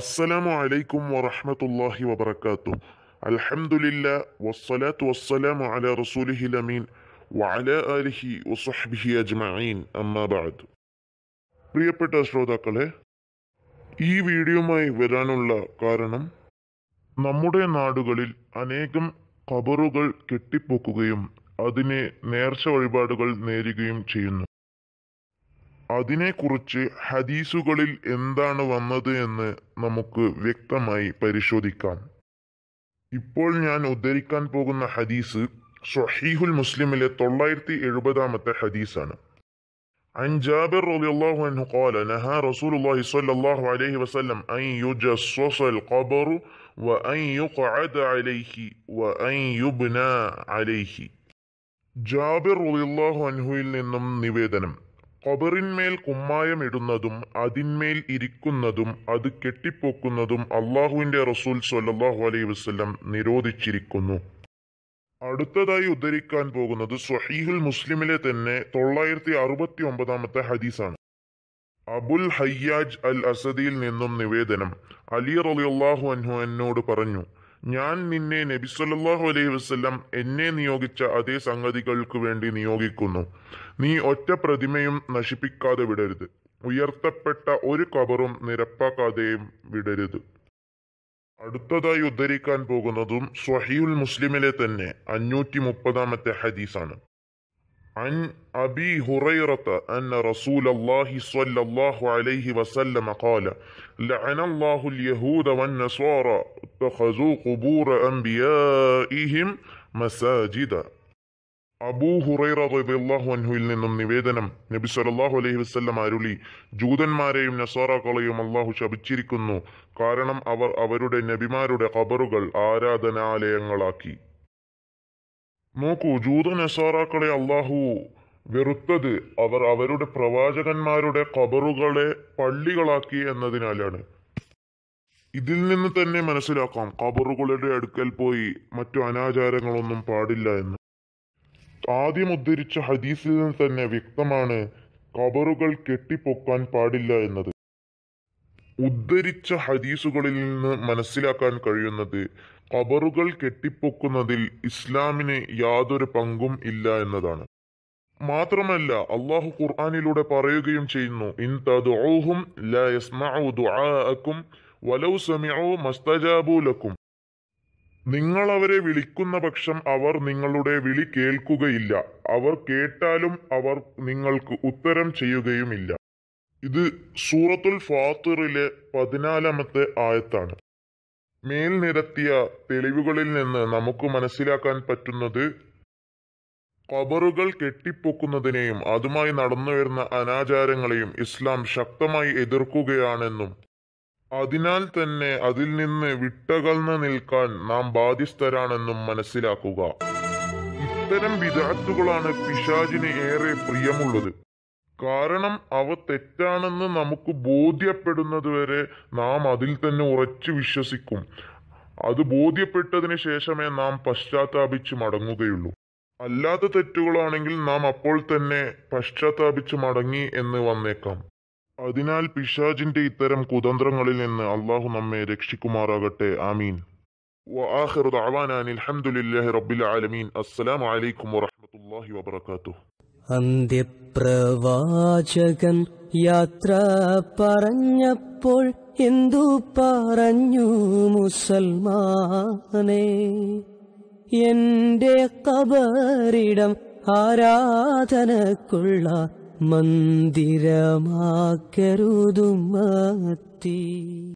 അസ്സലാമു അലൈക്കും വറഹമത്തല്ലാഹി വബർക്കാത്തു അൽഹംദുലില്ല വസ്സലാത്തു വസ്സലാമു അല റസൂലിഹി ലമീൻ വഅല ആലിഹി വസഹ്ബിഹി അജ്മഈൻ അമ്മാ ബഅദ് പ്രിയപ്പെട്ട ശ്രോതാക്കളെ ഈ വീഡിയോമായി വരാനുള്ള കാരണം നമ്മുടെ നാടുകളിൽ അനേകം കബറുകൾ കെട്ടിപ്പൊക്കുകയും അതിനെ നേർച്ച വഴിപാടുകൾ നേരുകയും ചെയ്യുന്നു അതിനെക്കുറിച്ച് ഹദീസുകളിൽ എന്താണ് വന്നത് എന്ന് നമുക്ക് വ്യക്തമായി പരിശോധിക്കാം ഇപ്പോൾ ഞാൻ ഉദ്ധരിക്കാൻ പോകുന്ന ഹദീസ് സ്വഹീഹുൽ മുസ്ലിമിലെ തൊള്ളായിരത്തി എഴുപതാമത്തെ ഹദീസാണ് عن جابر رضي الله عنه قال نهى رسول الله صلى الله عليه وسلم أن يجسس القبر وأن يقعد عليه وأن يبنى ജാബിർ റളിയല്ലാഹു അൻഹുവിൽ നിന്നും നിവേദനം ഖബറിന്മേൽ കുമ്മായമിടുന്നതും അതിന്മേൽ ഇരിക്കുന്നതും അത് കെട്ടിപ്പൊക്കുന്നതും അള്ളാഹുവിന്റെ റസൂൽ സല്ലാഹു അലൈഹി വസ്ലം നിരോധിച്ചിരിക്കുന്നു അടുത്തതായി ഉദ്ധരിക്കാൻ പോകുന്നത് സ്വഹീഹുൽ മുസ്ലിമിലെ തന്നെ തൊള്ളായിരത്തി അറുപത്തി ഒമ്പതാമത്തെ ഹദീസാണ് അബുൽ ഹയ്യാജ് അൽ അസദിയിൽ നിന്നും നിവേദനം അലി റലിയല്ലാഹു അൻഹു എന്നോട് പറഞ്ഞു ഞാൻ നിന്നെ നബിസ്വല്ലാഹു അലൈഹി വസ്ല്ലാം എന്നെ നിയോഗിച്ച അതേ സംഗതികൾക്ക് വേണ്ടി നിയോഗിക്കുന്നു നീ ഒറ്റ പ്രതിമയും നശിപ്പിക്കാതെ വിടരുത് ഉയർത്തപ്പെട്ട ഒരു കബറും നിരപ്പാക്കാതെയും വിടരുത് അടുത്തതായി ഉദ്ധരിക്കാൻ പോകുന്നതും സ്വഹീൽ മുസ്ലിമിലെ തന്നെ അഞ്ഞൂറ്റി മുപ്പതാമത്തെ ഹദീസാണ് عن أبي هريرة أن رسول الله صلى الله عليه وسلم قال لعن الله اليهود والنصارى اتخذوا قبور أنبيائهم مساجدا അബൂ ഹുറൈറ റബിള്ളാഹു നിന്നും നിവേദനം നബി സലല്ലാഹു അലൈഹി വസ്ലം അരുളി ജൂതന്മാരെയും നസാറാക്കളെയും അള്ളാഹു ശപിച്ചിരിക്കുന്നു കാരണം അവർ അവരുടെ നബിമാരുടെ ഖബറുകൾ ആരാധനാലയങ്ങളാക്കി നോക്കൂ ജൂത നസാറാക്കളെ അള്ളാഹു വെറുത്തത് അവർ അവരുടെ പ്രവാചകന്മാരുടെ കബറുകളെ പള്ളികളാക്കി എന്നതിനാലാണ് ഇതിൽ നിന്ന് തന്നെ മനസ്സിലാക്കാം കബറുകളുടെ അടുക്കൽ പോയി മറ്റു അനാചാരങ്ങളൊന്നും പാടില്ല എന്ന് ആദ്യം ഉദ്ധരിച്ച ഹദീസിൽ നിന്ന് തന്നെ വ്യക്തമാണ് കബറുകൾ കെട്ടിപ്പൊക്കാൻ പാടില്ല എന്നത് ഉദ്ധരിച്ച ഹദീസുകളിൽ നിന്ന് മനസ്സിലാക്കാൻ കഴിയുന്നത് കബറുകൾ കെട്ടിപ്പൊക്കുന്നതിൽ ഇസ്ലാമിന് യാതൊരു പങ്കും ഇല്ല എന്നതാണ് മാത്രമല്ല അള്ളാഹു ഖുർആാനിലൂടെ പറയുകയും ചെയ്യുന്നു ഇൻ ലാ ലക്കും നിങ്ങൾ അവരെ വിളിക്കുന്ന പക്ഷം അവർ നിങ്ങളുടെ വിളി കേൾക്കുകയില്ല അവർ കേട്ടാലും അവർ നിങ്ങൾക്ക് ഉത്തരം ചെയ്യുകയുമില്ല ഇത് സൂറത്തുൽ ഫാത്തിറിലെ പതിനാലാമത്തെ ആയത്താണ് മേൽ നിരത്തിയ തെളിവുകളിൽ നിന്ന് നമുക്ക് മനസ്സിലാക്കാൻ പറ്റുന്നത് കബറുകൾ കെട്ടിപ്പൊക്കുന്നതിനെയും അതുമായി നടന്നുവരുന്ന അനാചാരങ്ങളെയും ഇസ്ലാം ശക്തമായി എതിർക്കുകയാണെന്നും അതിനാൽ തന്നെ അതിൽ നിന്ന് വിട്ടകൽന്ന് നിൽക്കാൻ നാം ബാധ്യസ്ഥരാണെന്നും മനസ്സിലാക്കുക ഇത്തരം വിദാത്തുകളാണ് പിശാജിന് ഏറെ പ്രിയമുള്ളത് കാരണം അവ തെറ്റാണെന്ന് നമുക്ക് ബോധ്യപ്പെടുന്നതുവരെ നാം അതിൽ തന്നെ ഉറച്ചു വിശ്വസിക്കും അത് ബോധ്യപ്പെട്ടതിന് ശേഷമേ നാം പശ്ചാത്താപിച്ച് മടങ്ങുകയുള്ളൂ അല്ലാത്ത തെറ്റുകളാണെങ്കിൽ നാം അപ്പോൾ തന്നെ പശ്ചാത്താപിച്ച് മടങ്ങി എന്ന് വന്നേക്കാം അതിനാൽ പിശാജിന്റെ ഇത്തരം കുതന്ത്രങ്ങളിൽ നിന്ന് അള്ളാഹു നമ്മെ രക്ഷിക്കുമാറാകട്ടെ ആമീൻ وآخر دعوانا أن الحمد لله رب അന്ത്യപ്രവാചകൻ യാത്ര പറഞ്ഞപ്പോൾ എന്തു പറഞ്ഞു മുസൽമാനെ എന്റെ കബറിടം ആരാധനക്കുള്ള മന്ദിരമാക്കരുതുമത്തി